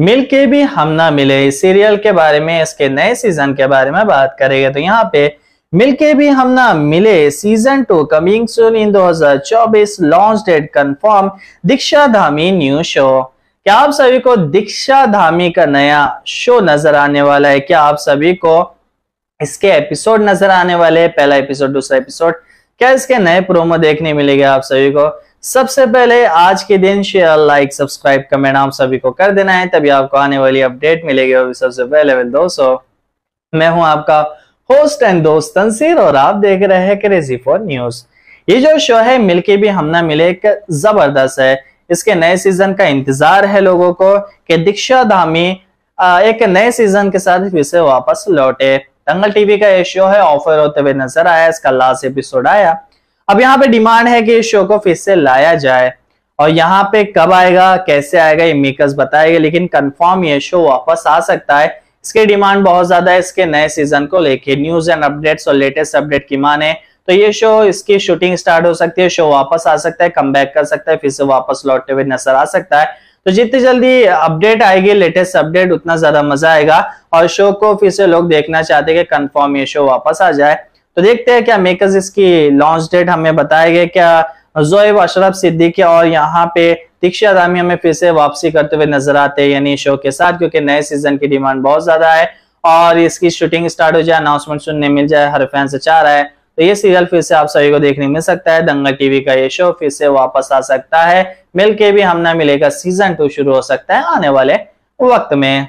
मिलके भी हम ना मिले सीरियल के बारे में इसके नए सीजन के बारे में बात करेंगे तो यहाँ पे मिलके भी हम ना मिले season two coming soon in 2024 launch date confirm Diksha Dhami new show क्या आप सभी को दीक्षा धामी का नया शो नजर आने वाला है क्या आप सभी को इसके एपिसोड नजर आने वाले है पहला एपिसोड दूसरा एपिसोड क्या इसके नए प्रोमो देखने मिलेगा आप सभी को सबसे पहले आज के दिन शेयर लाइक सब्सक्राइब कमेंट आप सभी को कर देना है तभी आपको आने वाली अपडेट मिलेगी और सबसे पहले दोस्तों मैं हूं आपका होस्ट एंड दोस्त तंसीर और आप देख रहे हैं क्रेजी फॉर न्यूज ये जो शो है मिलके भी हम ना मिले एक जबरदस्त है इसके नए सीजन का इंतजार है लोगों को कि दीक्षा धामी एक नए सीजन के साथ फिर से वापस लौटे दंगल टीवी का ये शो है ऑफर होते हुए नजर आया इसका लास्ट एपिसोड आया अब यहाँ पे डिमांड है कि इस शो को फिर से लाया जाए और यहाँ पे कब आएगा कैसे आएगा ये मेकर्स बताएगा लेकिन कंफर्म ये शो वापस आ सकता है इसके डिमांड बहुत ज्यादा है इसके नए सीजन को लेके न्यूज एंड अपडेट्स और लेटेस्ट अपडेट की माने तो ये शो इसकी शूटिंग स्टार्ट हो सकती है शो वापस आ सकता है कम कर सकता है फिर से वापस लौटते हुए नजर आ सकता है तो जितनी जल्दी अपडेट आएगी लेटेस्ट अपडेट उतना ज्यादा मजा आएगा और शो को फिर से लोग देखना चाहते हैं कि कंफर्म ये शो वापस आ जाए तो देखते हैं क्या मेकर्स इसकी लॉन्च डेट हमें बताया गया क्या जोएब अशरफ सिद्दीकी और यहाँ पे दीक्षा रामी हमें फिर से वापसी करते हुए नजर आते हैं यानी शो के साथ क्योंकि नए सीजन की डिमांड बहुत ज्यादा है और इसकी शूटिंग स्टार्ट हो जाए अनाउंसमेंट सुनने मिल जाए हर फैन से चाह रहा है तो ये सीरियल फिर से आप सभी को देखने मिल सकता है दंगल टीवी का ये शो फिर से वापस आ सकता है मिल के भी हम ना मिलेगा सीजन टू शुरू हो सकता है आने वाले वक्त में